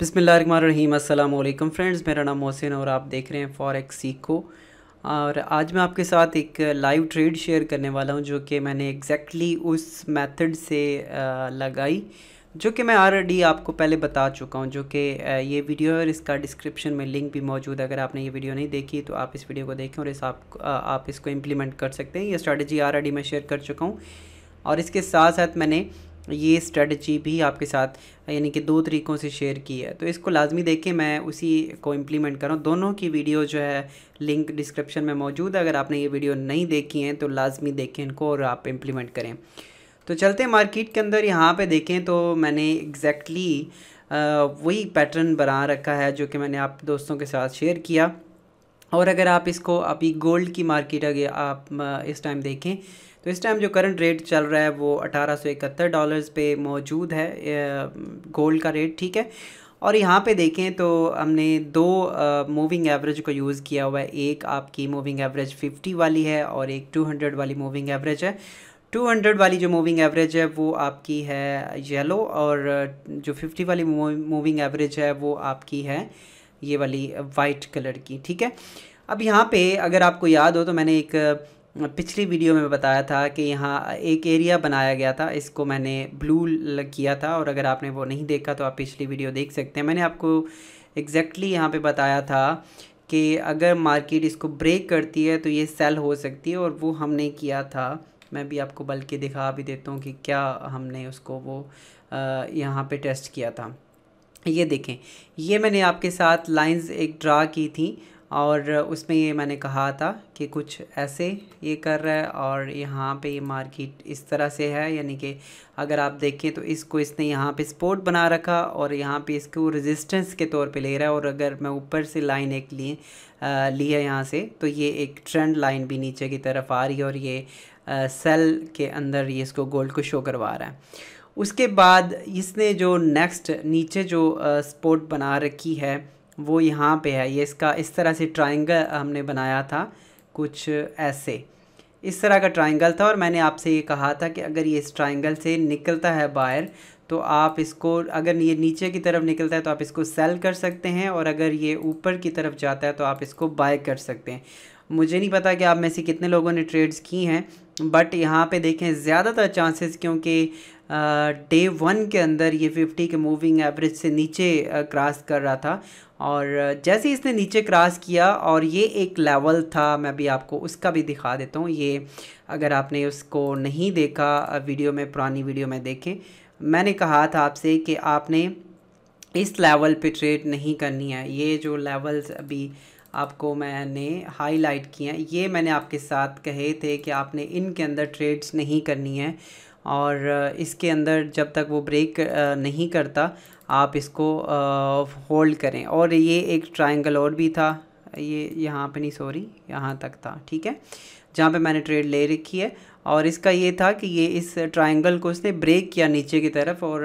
बसमिलीम अल्लाम फ्रेंड्स मेरा नाम मोहसिन और आप देख रहे हैं फॉरेक्स सीखो और आज मैं आपके साथ एक लाइव ट्रेड शेयर करने वाला हूं जो कि मैंने एग्जैक्टली exactly उस मेथड से लगाई जो कि मैं ऑलरेडी आपको पहले बता चुका हूं जो कि ये वीडियो है और इसका डिस्क्रिप्शन में लिंक भी मौजूद है अगर आपने ये वीडियो नहीं देखी तो आप इस वीडियो को देखें और इस आप आप इसको इम्प्लीमेंट कर सकते हैं ये स्ट्रैटेजी ऑलरेडी मैं शेयर कर चुका हूँ और इसके साथ साथ मैंने ये स्ट्रेटजी भी आपके साथ यानी कि दो तरीक़ों से शेयर की है तो इसको लाजमी देखें मैं उसी को इम्प्लीमेंट करूँ दोनों की वीडियो जो है लिंक डिस्क्रिप्शन में मौजूद है अगर आपने ये वीडियो नहीं देखी हैं तो लाजमी देखें इनको और आप इम्प्लीमेंट करें तो चलते हैं मार्केट के अंदर यहाँ पे देखें तो मैंने एग्जैक्टली वही पैटर्न बना रखा है जो कि मैंने आप दोस्तों के साथ शेयर किया और अगर आप इसको अभी गोल्ड की मार्केट अगर आप इस टाइम देखें तो इस टाइम जो करंट रेट चल रहा है वो अठारह सौ इकहत्तर डॉलर्स पे मौजूद है गोल्ड का रेट ठीक है और यहाँ पे देखें तो हमने दो मूविंग एवरेज को यूज़ किया हुआ है एक आपकी मूविंग एवरेज 50 वाली है और एक 200 वाली मूविंग एवरेज है 200 वाली जो मूविंग एवरेज है वो आपकी है येलो और जो 50 वाली मूविंग एवरेज है वो आपकी है ये वाली वाइट कलर की ठीक है अब यहाँ पे अगर आपको याद हो तो मैंने एक पिछली वीडियो में बताया था कि यहाँ एक एरिया बनाया गया था इसको मैंने ब्लू किया था और अगर आपने वो नहीं देखा तो आप पिछली वीडियो देख सकते हैं मैंने आपको एग्जैक्टली यहाँ पे बताया था कि अगर मार्केट इसको ब्रेक करती है तो ये सेल हो सकती है और वो हमने किया था मैं भी आपको बल्कि दिखा भी देता हूँ कि क्या हमने उसको वो यहाँ पर टेस्ट किया था ये देखें ये मैंने आपके साथ लाइन्स एक ड्रा की थी और उसमें ये मैंने कहा था कि कुछ ऐसे ये कर रहा है और यहाँ पे ये मार्केट इस तरह से है यानी कि अगर आप देखें तो इसको इसने यहाँ पे स्पोर्ट बना रखा और यहाँ पे इसको रेजिस्टेंस के तौर पे ले रहा है और अगर मैं ऊपर से लाइन एक ली ली है यहाँ से तो ये एक ट्रेंड लाइन भी नीचे की तरफ आ रही है और ये आ, सेल के अंदर ये इसको गोल्ड को शो करवा रहा है उसके बाद इसने जो नेक्स्ट नीचे जो स्पोर्ट बना रखी है वो यहाँ पे है ये इसका इस तरह से ट्राइंगल हमने बनाया था कुछ ऐसे इस तरह का ट्राइंगल था और मैंने आपसे ये कहा था कि अगर ये इस ट्राइंगल से निकलता है बाहर तो आप इसको अगर ये नीचे की तरफ निकलता है तो आप इसको सेल कर सकते हैं और अगर ये ऊपर की तरफ जाता है तो आप इसको बाय कर सकते हैं मुझे नहीं पता कि आप में से कितने लोगों ने ट्रेड्स की हैं बट यहाँ पे देखें ज़्यादातर चांसेस क्योंकि डे वन के अंदर ये फिफ्टी के मूविंग एवरेज से नीचे क्रॉस कर रहा था और जैसे इसने नीचे क्रॉस किया और ये एक लेवल था मैं भी आपको उसका भी दिखा देता हूँ ये अगर आपने उसको नहीं देखा वीडियो में पुरानी वीडियो में देखें मैंने कहा था आपसे कि आपने इस लेवल पे ट्रेड नहीं करनी है ये जो लेवल्स अभी आपको मैंने हाईलाइट किए हैं ये मैंने आपके साथ कहे थे कि आपने इनके अंदर ट्रेड्स नहीं करनी है और इसके अंदर जब तक वो ब्रेक नहीं करता आप इसको होल्ड करें और ये एक ट्रायंगल और भी था ये यहाँ पे नहीं सॉरी यहाँ तक था ठीक है जहाँ पे मैंने ट्रेड ले रखी है और इसका ये था कि ये इस ट्रायंगल को इसने ब्रेक किया नीचे की तरफ और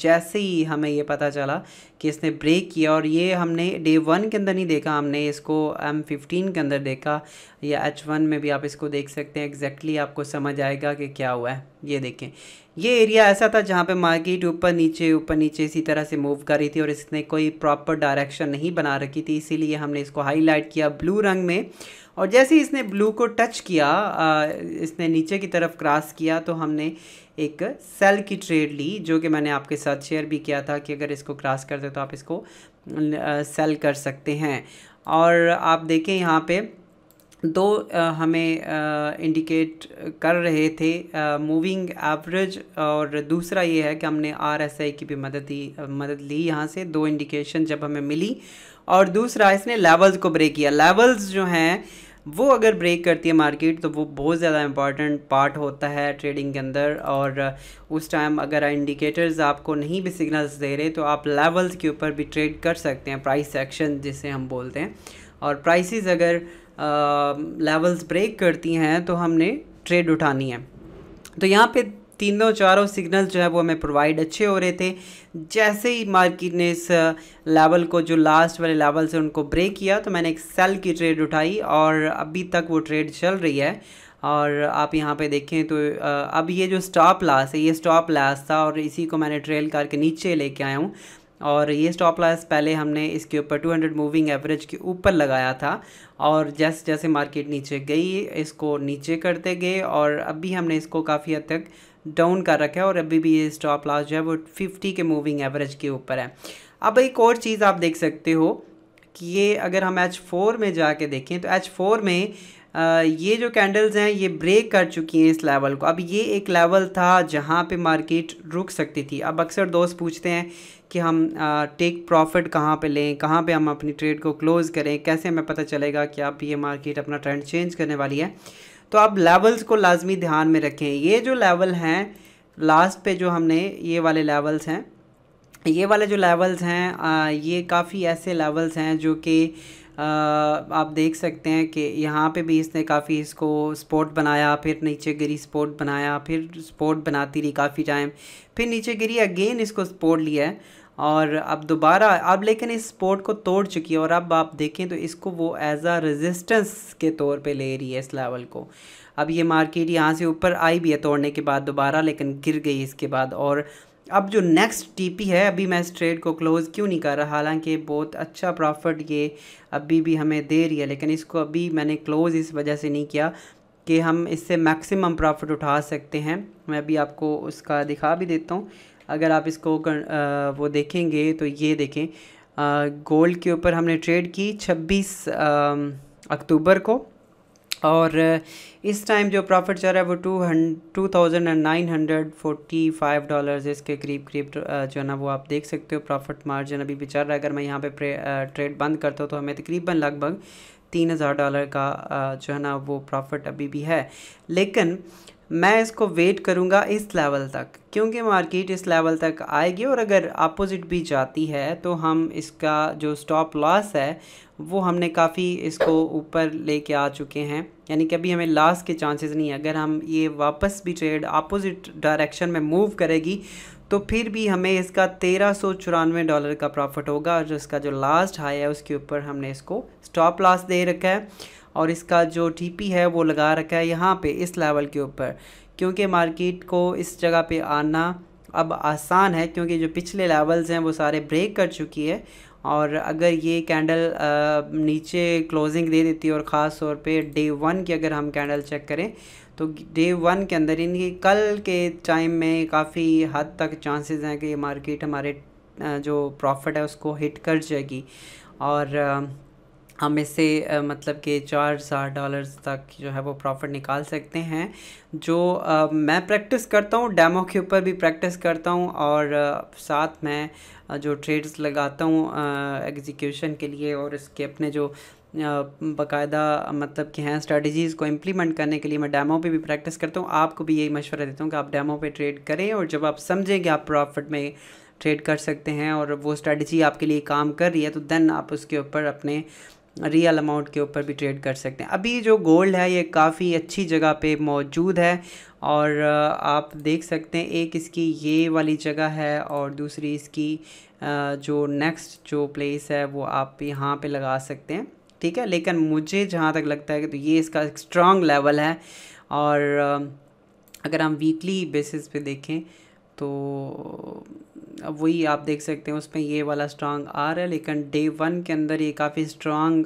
जैसे ही हमें ये पता चला कि इसने ब्रेक किया और ये हमने डे वन के अंदर नहीं देखा हमने इसको एम फिफ्टीन के अंदर देखा या एच वन में भी आप इसको देख सकते हैं एग्जैक्टली आपको समझ आएगा कि क्या हुआ है ये देखें ये एरिया ऐसा था जहाँ पे मार्केट ऊपर नीचे ऊपर नीचे इसी तरह से मूव कर रही थी और इसने कोई प्रॉपर डायरेक्शन नहीं बना रखी थी इसीलिए हमने इसको हाईलाइट किया ब्लू रंग में और जैसे ही इसने ब्लू को टच किया इसने नीचे की तरफ क्रॉस किया तो हमने एक सेल की ट्रेड ली जो कि मैंने आपके साथ शेयर भी किया था कि अगर इसको क्रॉस कर दे तो आप इसको सेल कर सकते हैं और आप देखें यहाँ पे दो हमें इंडिकेट कर रहे थे मूविंग एवरेज और दूसरा ये है कि हमने आर की भी मदद ही मदद ली यहाँ से दो इंडिकेशन जब हमें मिली और दूसरा इसने लेवल्स को ब्रेक किया लेवल्स जो हैं वो अगर ब्रेक करती है मार्केट तो वो बहुत ज़्यादा इंपॉर्टेंट पार्ट होता है ट्रेडिंग के अंदर और uh, उस टाइम अगर इंडिकेटर्स आपको नहीं भी सिग्नल्स दे रहे तो आप लेवल्स के ऊपर भी ट्रेड कर सकते हैं प्राइस एक्शन जिसे हम बोलते हैं और प्राइसेस अगर लेवल्स uh, ब्रेक करती हैं तो हमने ट्रेड उठानी है तो यहाँ पे तीनों चारों सिग्नल जो है वो हमें प्रोवाइड अच्छे हो रहे थे जैसे ही मार्केट ने इस लेवल को जो लास्ट वाले लेवल से उनको ब्रेक किया तो मैंने एक सेल की ट्रेड उठाई और अभी तक वो ट्रेड चल रही है और आप यहाँ पे देखें तो अब ये जो स्टॉप लास है ये स्टॉप लास था और इसी को मैंने ट्रेल करके नीचे लेके आया हूँ और ये स्टॉप लॉस पहले हमने इसके ऊपर 200 मूविंग एवरेज के ऊपर लगाया था और जैसे जैसे मार्केट नीचे गई इसको नीचे करते गए और अभी हमने इसको काफ़ी हद तक डाउन कर रखा है और अभी भी ये स्टॉप लॉस जो है वो 50 के मूविंग एवरेज के ऊपर है अब एक और चीज़ आप देख सकते हो कि ये अगर हम एच फोर में जाके देखें तो एच फोर में ये जो कैंडल्स हैं ये ब्रेक कर चुकी हैं इस लेवल को अब ये एक लेवल था जहाँ पे मार्केट रुक सकती थी अब अक्सर दोस्त पूछते हैं कि हम टेक प्रॉफिट कहाँ पे लें कहाँ पे हम अपनी ट्रेड को क्लोज़ करें कैसे हमें पता चलेगा कि आप ये मार्केट अपना ट्रेंड चेंज करने वाली है तो आप लेवल्स को लाजमी ध्यान में रखें ये जो लेवल हैं लास्ट पे जो हमने ये वाले लेवल्स हैं ये वाले जो लेवल्स हैं ये काफ़ी ऐसे लेवल्स हैं जो कि आप देख सकते हैं कि यहाँ पे भी इसने काफ़ी इसको स्पोर्ट बनाया फिर नीचे गिरी स्पोर्ट बनाया फिर स्पोर्ट बनाती रही काफ़ी टाइम फिर नीचे गिरी अगेन इसको स्पोर्ट लिया है और अब दोबारा अब लेकिन इस स्पोर्ट को तोड़ चुकी है और अब आप देखें तो इसको वो एज आ रेजिस्टेंस के तौर पर ले रही है इस लेवल को अब ये मार्केट यहाँ से ऊपर आई भी है तोड़ने के बाद दोबारा लेकिन गिर गई इसके बाद और अब जो नेक्स्ट टीपी है अभी मैं इस ट्रेड को क्लोज़ क्यों नहीं कर रहा हालांकि बहुत अच्छा प्रॉफिट ये अभी भी हमें दे रही है लेकिन इसको अभी मैंने क्लोज़ इस वजह से नहीं किया कि हम इससे मैक्सिमम प्रॉफिट उठा सकते हैं मैं अभी आपको उसका दिखा भी देता हूँ अगर आप इसको कर, आ, वो देखेंगे तो ये देखें गोल्ड के ऊपर हमने ट्रेड की छब्बीस अक्टूबर को और uh, इस टाइम जो प्रॉफिट चल रहा है वो टू हंड two thousand and nine hundred forty five dollars इसके करीब करीब uh, जो है ना वो आप देख सकते हो प्रॉफिट मार्जिन अभी बिचार रहा है अगर मैं यहाँ पे ट्रेड uh, बंद करता हूँ तो हमें तकरीबन लगभग तीन हज़ार डॉलर का जो है ना वो प्रॉफिट अभी भी है लेकिन मैं इसको वेट करूँगा इस लेवल तक क्योंकि मार्केट इस लेवल तक आएगी और अगर अपोजिट भी जाती है तो हम इसका जो स्टॉप लॉस है वो हमने काफ़ी इसको ऊपर लेके आ चुके हैं यानी कि अभी हमें लॉस के चांसेस नहीं है अगर हम ये वापस भी ट्रेड अपोजिट डायरेक्शन में मूव करेगी तो फिर भी हमें इसका तेरह सौ चौरानवे डॉलर का प्रॉफिट होगा और जो इसका जो लास्ट हाई है उसके ऊपर हमने इसको स्टॉप लॉस दे रखा है और इसका जो टी है वो लगा रखा है यहाँ पे इस लेवल के ऊपर क्योंकि मार्केट को इस जगह पे आना अब आसान है क्योंकि जो पिछले लेवल्स हैं वो सारे ब्रेक कर चुकी है और अगर ये कैंडल नीचे क्लोजिंग दे देती है और ख़ास तौर पे डे वन की अगर हम कैंडल चेक करें तो डे वन के अंदर इनकी कल के टाइम में काफ़ी हद तक चांसेस हैं कि ये मार्केट हमारे जो प्रॉफिट है उसको हिट कर जाएगी और हम इससे मतलब कि चार हज़ार डॉलर्स तक जो है वो प्रॉफिट निकाल सकते हैं जो आ, मैं प्रैक्टिस करता हूँ डैमो के ऊपर भी प्रैक्टिस करता हूँ और आ, साथ में जो ट्रेड्स लगाता हूँ एग्जीक्यूशन के लिए और इसके अपने जो बाकायदा मतलब कि हैं स्ट्रेटजीज़ को इम्प्लीमेंट करने के लिए मैं डैमो पे भी प्रैक्टिस करता हूँ आपको भी यही मशवरा देता हूँ कि आप डैमो पे ट्रेड करें और जब आप समझें कि आप प्रॉफिट में ट्रेड कर सकते हैं और वो स्ट्रेटजी आपके लिए काम कर रही है तो देन आप उसके ऊपर अपने रियल अमाउंट के ऊपर भी ट्रेड कर सकते हैं अभी जो गोल्ड है ये काफ़ी अच्छी जगह पे मौजूद है और आप देख सकते हैं एक इसकी ये वाली जगह है और दूसरी इसकी जो नेक्स्ट जो प्लेस है वो आप यहाँ पे लगा सकते हैं ठीक है लेकिन मुझे जहाँ तक लगता है कि तो ये इसका एक स्ट्रॉन्ग लेवल है और अगर हम वीकली बेसिस पे देखें तो अब वही आप देख सकते हैं उसमें ये वाला स्ट्रांग आ रहा है लेकिन डे वन के अंदर ये काफ़ी स्ट्रांग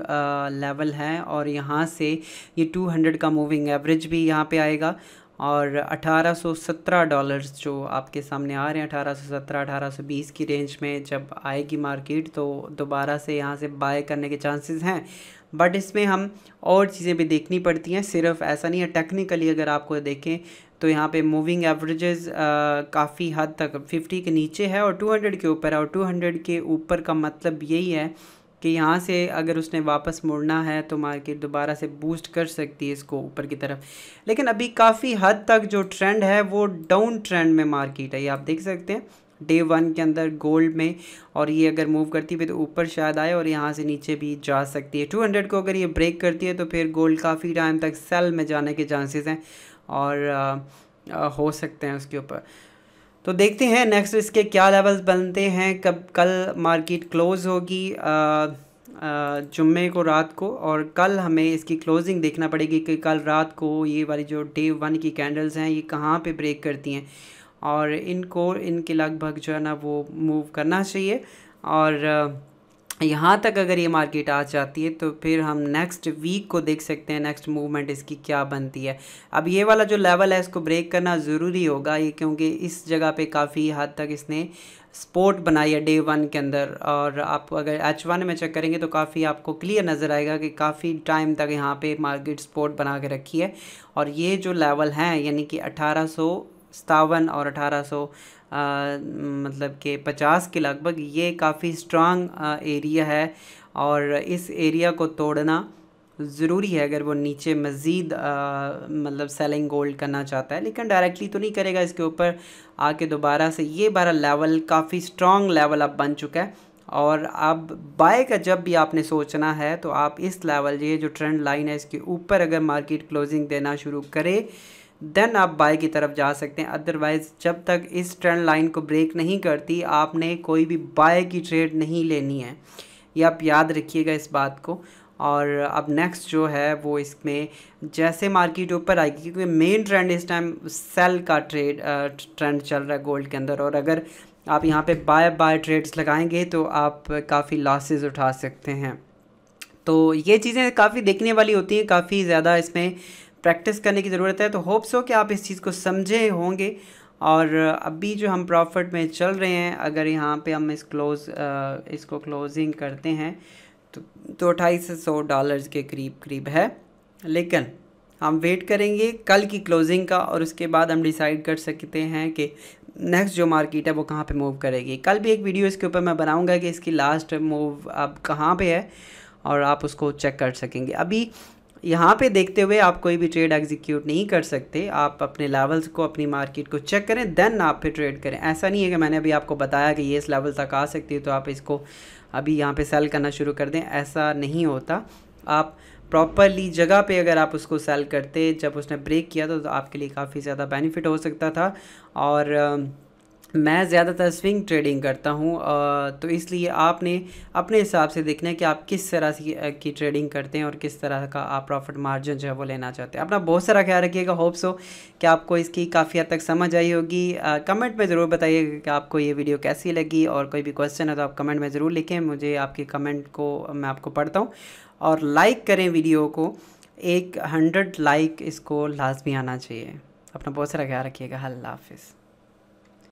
लेवल है और यहाँ से ये 200 का मूविंग एवरेज भी यहाँ पे आएगा और 1817 डॉलर्स जो आपके सामने आ रहे हैं 1817 1820 की रेंज में जब आएगी मार्केट तो दोबारा से यहाँ से बाय करने के चांसेस हैं बट इसमें हम और चीज़ें भी देखनी पड़ती हैं सिर्फ ऐसा नहीं है टेक्निकली अगर आपको देखें तो यहाँ पे मूविंग एवरेजेस काफ़ी हद तक 50 के नीचे है और 200 के ऊपर है और 200 के ऊपर का मतलब यही है कि यहाँ से अगर उसने वापस मुड़ना है तो मार्केट दोबारा से बूस्ट कर सकती है इसको ऊपर की तरफ लेकिन अभी काफ़ी हद तक जो ट्रेंड है वो डाउन ट्रेंड में मार्केट है ये आप देख सकते हैं डे वन के अंदर गोल्ड में और ये अगर मूव करती है तो ऊपर शायद आए और यहाँ से नीचे भी जा सकती है 200 को अगर ये ब्रेक करती है तो फिर गोल्ड काफ़ी टाइम तक सेल में जाने के चांसेस हैं और आ, आ, हो सकते हैं उसके ऊपर तो देखते हैं नेक्स्ट इसके क्या लेवल्स बनते हैं कब कल मार्केट क्लोज़ होगी जुम्मे को रात को और कल हमें इसकी क्लोजिंग देखना पड़ेगी कि कल रात को ये वाली जो डे वन की कैंडल्स हैं ये कहाँ पे ब्रेक करती हैं और इनको इनके लगभग जो है ना वो मूव करना चाहिए और यहाँ तक अगर ये मार्केट आ जाती है तो फिर हम नेक्स्ट वीक को देख सकते हैं नेक्स्ट मूवमेंट इसकी क्या बनती है अब ये वाला जो लेवल है इसको ब्रेक करना ज़रूरी होगा ये क्योंकि इस जगह पे काफ़ी हद तक इसने स्पोर्ट बनाई है डे वन के अंदर और आप अगर एच वन में चेक करेंगे तो काफ़ी आपको क्लियर नज़र आएगा कि काफ़ी टाइम तक यहाँ पे मार्केट स्पोर्ट बना के रखी है और ये जो लेवल हैं यानी कि अट्ठारह सौ सतावन और अठारह सौ मतलब के पचास के लगभग ये काफ़ी स्ट्रांग एरिया है और इस एरिया को तोड़ना ज़रूरी है अगर वो नीचे मज़ीद मतलब सेलिंग गोल्ड करना चाहता है लेकिन डायरेक्टली तो नहीं करेगा इसके ऊपर आके दोबारा से ये बारह लेवल काफ़ी स्ट्रॉन्ग लेवल अब बन चुका है और अब बाय का जब भी आपने सोचना है तो आप इस लेवल ये जो ट्रेंड लाइन है इसके ऊपर अगर मार्केट क्लोजिंग देना शुरू करे देन आप बाय की तरफ जा सकते हैं अदरवाइज़ जब तक इस ट्रेंड लाइन को ब्रेक नहीं करती आपने कोई भी बाय की ट्रेड नहीं लेनी है ये आप याद रखिएगा इस बात को और अब नेक्स्ट जो है वो इसमें जैसे मार्केट ऊपर आएगी क्योंकि मेन ट्रेंड इस टाइम सेल का ट्रेड ट्रेंड चल रहा है गोल्ड के अंदर और अगर आप यहाँ पे बाय बाय ट्रेड्स लगाएंगे तो आप काफ़ी लॉसेस उठा सकते हैं तो ये चीज़ें काफ़ी देखने वाली होती हैं काफ़ी ज़्यादा इसमें प्रैक्टिस करने की ज़रूरत है तो होप्स हो कि आप इस चीज़ को समझे होंगे और अभी जो हम प्रॉफिट में चल रहे हैं अगर यहाँ पे हम इस क्लोज इसको क्लोजिंग करते हैं तो तो अट्ठाईस सौ डॉलर्स के करीब करीब है लेकिन हम वेट करेंगे कल की क्लोजिंग का और उसके बाद हम डिसाइड कर सकते हैं कि नेक्स्ट जो मार्केट है वो कहाँ पे मूव करेगी कल भी एक वीडियो इसके ऊपर मैं बनाऊंगा कि इसकी लास्ट मूव अब कहाँ पे है और आप उसको चेक कर सकेंगे अभी यहाँ पे देखते हुए आप कोई भी ट्रेड एग्जीक्यूट नहीं कर सकते आप अपने लेवल्स को अपनी मार्केट को चेक करें देन आप फिर ट्रेड करें ऐसा नहीं है कि मैंने अभी आपको बताया कि ये इस लेवल तक आ सकती है तो आप इसको अभी यहाँ पे सेल करना शुरू कर दें ऐसा नहीं होता आप प्रॉपरली जगह पे अगर आप उसको सेल करते जब उसने ब्रेक किया तो, तो आपके लिए काफ़ी ज़्यादा बेनिफिट हो सकता था और मैं ज़्यादातर स्विंग ट्रेडिंग करता हूँ तो इसलिए आपने अपने हिसाब से देखना है कि आप किस तरह की, की ट्रेडिंग करते हैं और किस तरह का आप प्रॉफिट मार्जिन जो है वो लेना चाहते हैं अपना बहुत सारा ख्याल रखिएगा होप्स हो कि आपको इसकी काफ़ी हद तक समझ आई होगी कमेंट में ज़रूर बताइएगा कि आपको ये वीडियो कैसी लगी और कोई भी क्वेश्चन है तो आप कमेंट में ज़रूर लिखें मुझे आपके कमेंट को मैं आपको पढ़ता हूँ और लाइक करें वीडियो को एक हंड्रेड लाइक इसको लाजमी आना चाहिए अपना बहुत सारा ख्याल रखिएगा अल्लाह हाफिज़